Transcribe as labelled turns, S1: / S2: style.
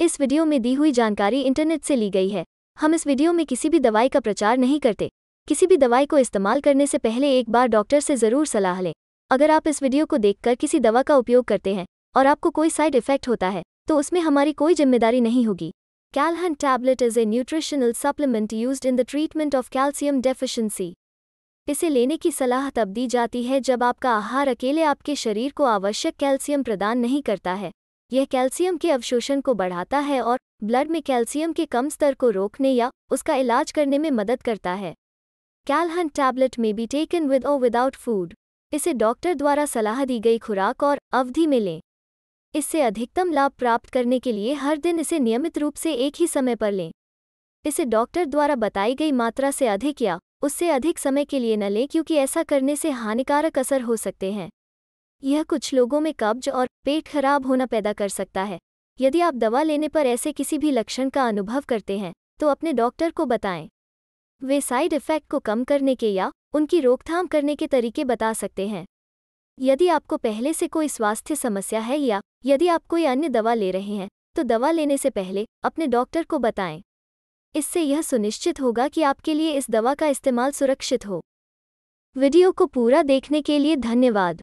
S1: इस वीडियो में दी हुई जानकारी इंटरनेट से ली गई है हम इस वीडियो में किसी भी दवाई का प्रचार नहीं करते किसी भी दवाई को इस्तेमाल करने से पहले एक बार डॉक्टर से ज़रूर सलाह लें अगर आप इस वीडियो को देखकर किसी दवा का उपयोग करते हैं और आपको कोई साइड इफेक्ट होता है तो उसमें हमारी कोई जिम्मेदारी नहीं होगी Calhan tablet is a nutritional supplement use in the treatment of calcium deficiency. इसे लेने की सलाह तब दी जाती है जब आपका आहार अकेले आपके शरीर को आवश्यक कैल्शियम प्रदान नहीं करता है यह कैल्शियम के अवशोषण को बढ़ाता है और ब्लड में कैल्शियम के कम स्तर को रोकने या उसका इलाज करने में मदद करता है कैलहन टैबलेट में बी टेकन विद और विदाउट फूड इसे डॉक्टर द्वारा सलाह दी गई खुराक और अवधि में लें इससे अधिकतम लाभ प्राप्त करने के लिए हर दिन इसे नियमित रूप से एक ही समय पर लें इसे डॉक्टर द्वारा बताई गई मात्रा से अधिक या उससे अधिक समय के लिए न लें क्योंकि ऐसा करने से हानिकारक असर हो सकते हैं यह कुछ लोगों में कब्ज और पेट खराब होना पैदा कर सकता है यदि आप दवा लेने पर ऐसे किसी भी लक्षण का अनुभव करते हैं तो अपने डॉक्टर को बताएं वे साइड इफ़ेक्ट को कम करने के या उनकी रोकथाम करने के तरीके बता सकते हैं यदि आपको पहले से कोई स्वास्थ्य समस्या है या यदि आप कोई अन्य दवा ले रहे हैं तो दवा लेने से पहले अपने डॉक्टर को बताएं इससे यह सुनिश्चित होगा कि आपके लिए इस दवा का इस्तेमाल सुरक्षित हो वीडियो को पूरा देखने के लिए धन्यवाद